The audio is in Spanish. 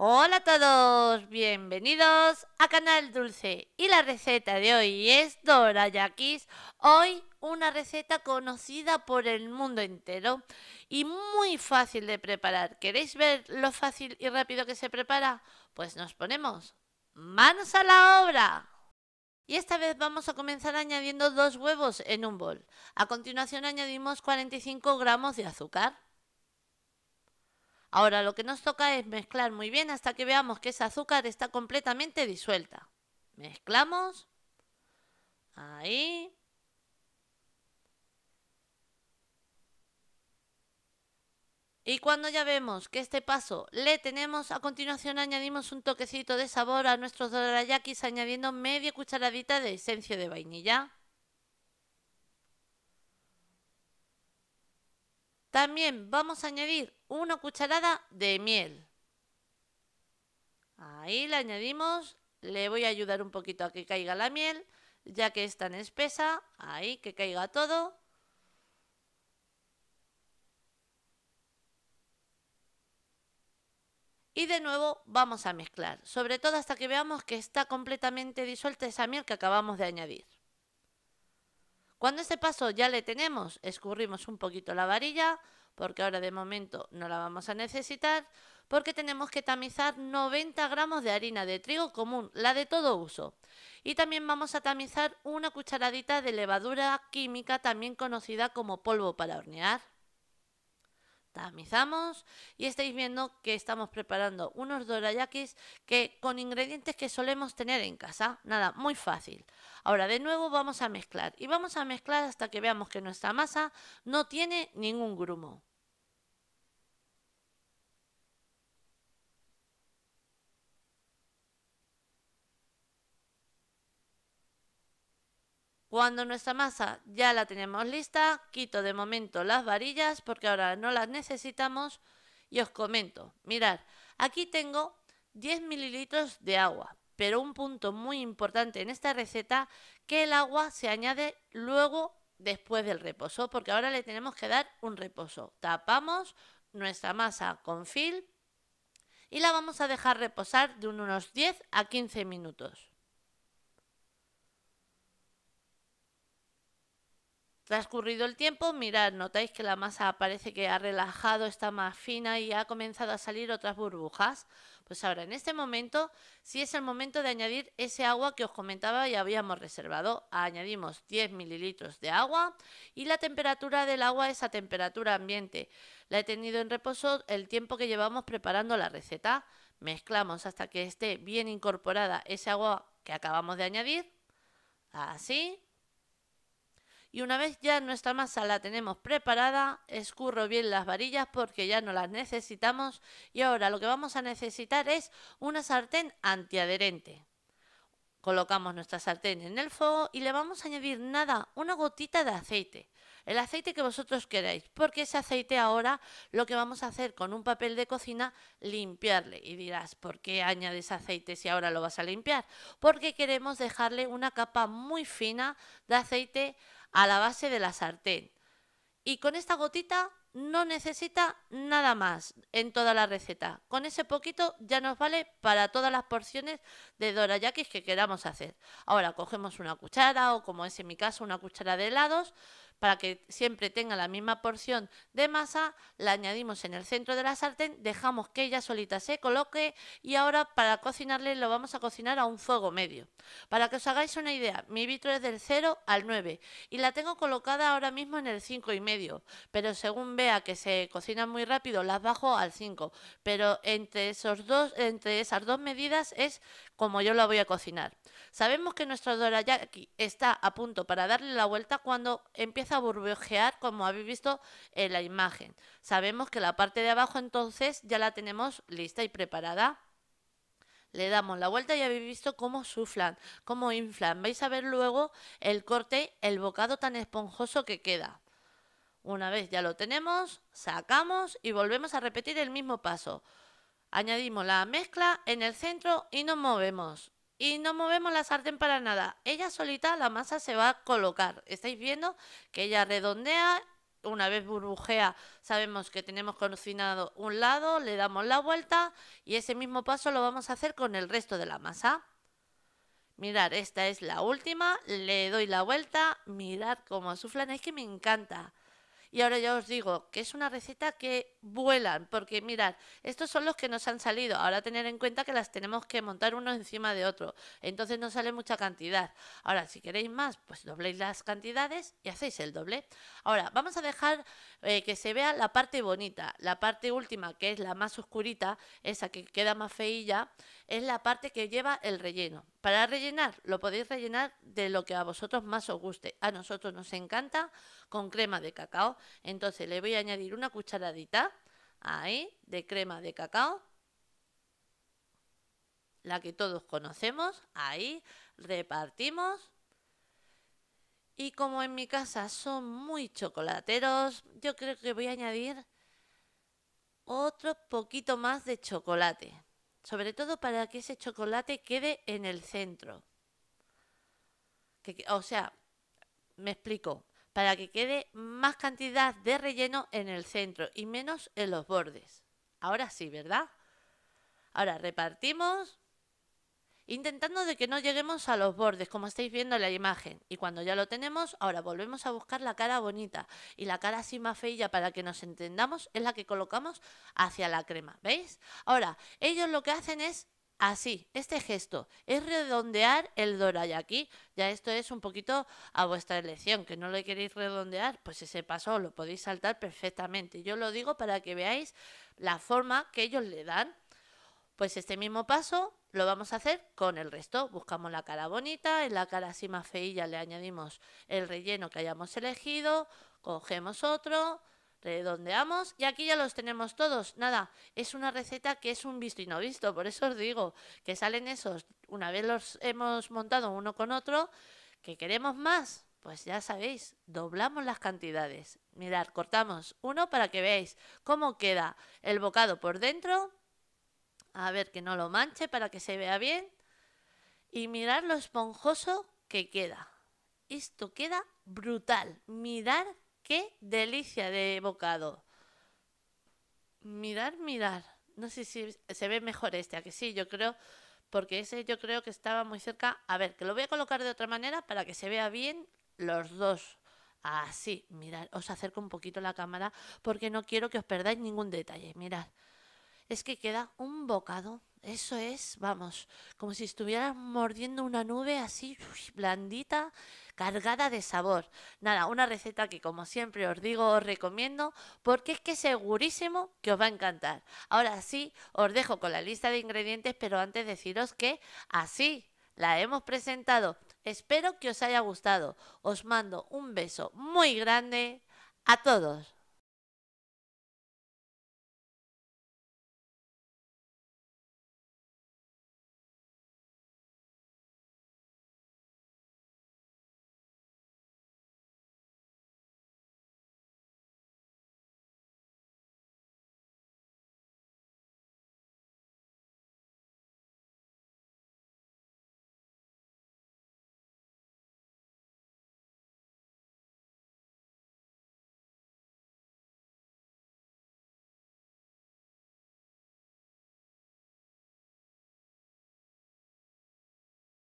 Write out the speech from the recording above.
Hola a todos, bienvenidos a Canal Dulce y la receta de hoy es Dora dorayakis. Hoy una receta conocida por el mundo entero y muy fácil de preparar. ¿Queréis ver lo fácil y rápido que se prepara? Pues nos ponemos manos a la obra. Y esta vez vamos a comenzar añadiendo dos huevos en un bol. A continuación añadimos 45 gramos de azúcar. Ahora lo que nos toca es mezclar muy bien hasta que veamos que ese azúcar está completamente disuelta. Mezclamos. Ahí. Y cuando ya vemos que este paso le tenemos, a continuación añadimos un toquecito de sabor a nuestros dorayakis añadiendo media cucharadita de esencia de vainilla. También vamos a añadir una cucharada de miel. Ahí la añadimos. Le voy a ayudar un poquito a que caiga la miel, ya que es tan espesa. Ahí, que caiga todo. Y de nuevo vamos a mezclar, sobre todo hasta que veamos que está completamente disuelta esa miel que acabamos de añadir. Cuando este paso ya le tenemos, escurrimos un poquito la varilla, porque ahora de momento no la vamos a necesitar, porque tenemos que tamizar 90 gramos de harina de trigo común, la de todo uso. Y también vamos a tamizar una cucharadita de levadura química, también conocida como polvo para hornear tamizamos y estáis viendo que estamos preparando unos dorayakis que con ingredientes que solemos tener en casa, nada, muy fácil. Ahora de nuevo vamos a mezclar y vamos a mezclar hasta que veamos que nuestra masa no tiene ningún grumo. Cuando nuestra masa ya la tenemos lista, quito de momento las varillas porque ahora no las necesitamos y os comento. Mirad, aquí tengo 10 mililitros de agua, pero un punto muy importante en esta receta que el agua se añade luego después del reposo, porque ahora le tenemos que dar un reposo. Tapamos nuestra masa con fil y la vamos a dejar reposar de unos 10 a 15 minutos. Transcurrido el tiempo, mirad, notáis que la masa parece que ha relajado, está más fina y ha comenzado a salir otras burbujas. Pues ahora, en este momento, si es el momento de añadir ese agua que os comentaba y habíamos reservado. Añadimos 10 mililitros de agua y la temperatura del agua es a temperatura ambiente. La he tenido en reposo el tiempo que llevamos preparando la receta. Mezclamos hasta que esté bien incorporada ese agua que acabamos de añadir. Así, y una vez ya nuestra masa la tenemos preparada, escurro bien las varillas porque ya no las necesitamos y ahora lo que vamos a necesitar es una sartén antiadherente. Colocamos nuestra sartén en el fuego y le vamos a añadir nada, una gotita de aceite. El aceite que vosotros queráis, porque ese aceite ahora lo que vamos a hacer con un papel de cocina, limpiarle. Y dirás, ¿por qué añades aceite si ahora lo vas a limpiar? Porque queremos dejarle una capa muy fina de aceite a la base de la sartén. Y con esta gotita no necesita nada más en toda la receta. Con ese poquito ya nos vale para todas las porciones de dorayakis que queramos hacer. Ahora cogemos una cuchara o como es en mi caso una cuchara de helados, para que siempre tenga la misma porción de masa, la añadimos en el centro de la sartén, dejamos que ella solita se coloque y ahora para cocinarle lo vamos a cocinar a un fuego medio. Para que os hagáis una idea, mi vitro es del 0 al 9 y la tengo colocada ahora mismo en el 5 y medio, pero según vea que se cocina muy rápido las bajo al 5, pero entre esos dos entre esas dos medidas es como yo la voy a cocinar. Sabemos que nuestro dorayaki está a punto para darle la vuelta cuando empieza a burbujear, como habéis visto en la imagen. Sabemos que la parte de abajo entonces ya la tenemos lista y preparada. Le damos la vuelta y habéis visto cómo suflan, cómo inflan. Vais a ver luego el corte, el bocado tan esponjoso que queda. Una vez ya lo tenemos, sacamos y volvemos a repetir el mismo paso. Añadimos la mezcla en el centro y nos movemos. Y no movemos la sartén para nada. Ella solita la masa se va a colocar. Estáis viendo que ella redondea. Una vez burbujea, sabemos que tenemos cocinado un lado, le damos la vuelta y ese mismo paso lo vamos a hacer con el resto de la masa. Mirad, esta es la última, le doy la vuelta, mirad cómo azuflan, es que me encanta. Y ahora ya os digo que es una receta que vuelan, porque mirad, estos son los que nos han salido. Ahora tener en cuenta que las tenemos que montar uno encima de otro, entonces no sale mucha cantidad. Ahora, si queréis más, pues dobléis las cantidades y hacéis el doble. Ahora, vamos a dejar eh, que se vea la parte bonita. La parte última, que es la más oscurita, esa que queda más feilla, es la parte que lleva el relleno para rellenar, lo podéis rellenar de lo que a vosotros más os guste. A nosotros nos encanta con crema de cacao. Entonces le voy a añadir una cucharadita ahí de crema de cacao. La que todos conocemos. Ahí repartimos. Y como en mi casa son muy chocolateros, yo creo que voy a añadir otro poquito más de chocolate sobre todo para que ese chocolate quede en el centro. o sea, me explico, para que quede más cantidad de relleno en el centro y menos en los bordes. Ahora sí, ¿verdad? Ahora repartimos intentando de que no lleguemos a los bordes, como estáis viendo en la imagen. Y cuando ya lo tenemos, ahora volvemos a buscar la cara bonita y la cara así más feilla para que nos entendamos es la que colocamos hacia la crema, ¿veis? Ahora, ellos lo que hacen es así, este gesto, es redondear el dora aquí ya esto es un poquito a vuestra elección, que no lo queréis redondear, pues ese paso lo podéis saltar perfectamente. Yo lo digo para que veáis la forma que ellos le dan. Pues este mismo paso lo vamos a hacer con el resto. Buscamos la cara bonita, en la cara así más feilla le añadimos el relleno que hayamos elegido, cogemos otro, redondeamos y aquí ya los tenemos todos. Nada, es una receta que es un visto y no visto, por eso os digo que salen esos una vez los hemos montado uno con otro, que queremos más. Pues ya sabéis, doblamos las cantidades. Mirad, cortamos uno para que veáis cómo queda el bocado por dentro a ver que no lo manche para que se vea bien. Y mirar lo esponjoso que queda. Esto queda brutal. Mirar qué delicia de bocado. Mirar, mirar. No sé si se ve mejor este, a que sí, yo creo, porque ese yo creo que estaba muy cerca. A ver, que lo voy a colocar de otra manera para que se vea bien los dos. Así, mirad, os acerco un poquito la cámara porque no quiero que os perdáis ningún detalle. Mirad es que queda un bocado. Eso es, vamos, como si estuvieras mordiendo una nube así blandita, cargada de sabor. Nada, una receta que como siempre os digo, os recomiendo, porque es que segurísimo que os va a encantar. Ahora sí, os dejo con la lista de ingredientes, pero antes deciros que así la hemos presentado. Espero que os haya gustado. Os mando un beso muy grande a todos.